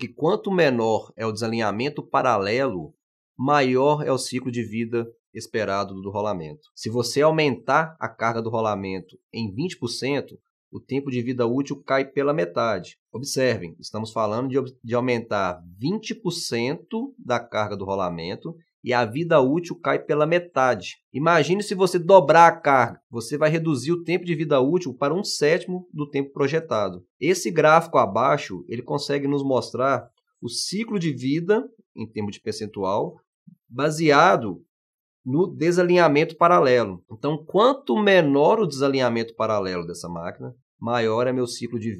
que quanto menor é o desalinhamento paralelo, maior é o ciclo de vida esperado do rolamento. Se você aumentar a carga do rolamento em 20%, o tempo de vida útil cai pela metade. Observem, estamos falando de, de aumentar 20% da carga do rolamento e a vida útil cai pela metade. Imagine se você dobrar a carga, você vai reduzir o tempo de vida útil para um sétimo do tempo projetado. Esse gráfico abaixo ele consegue nos mostrar o ciclo de vida, em termos de percentual, baseado no desalinhamento paralelo. Então, quanto menor o desalinhamento paralelo dessa máquina, maior é meu ciclo de vida.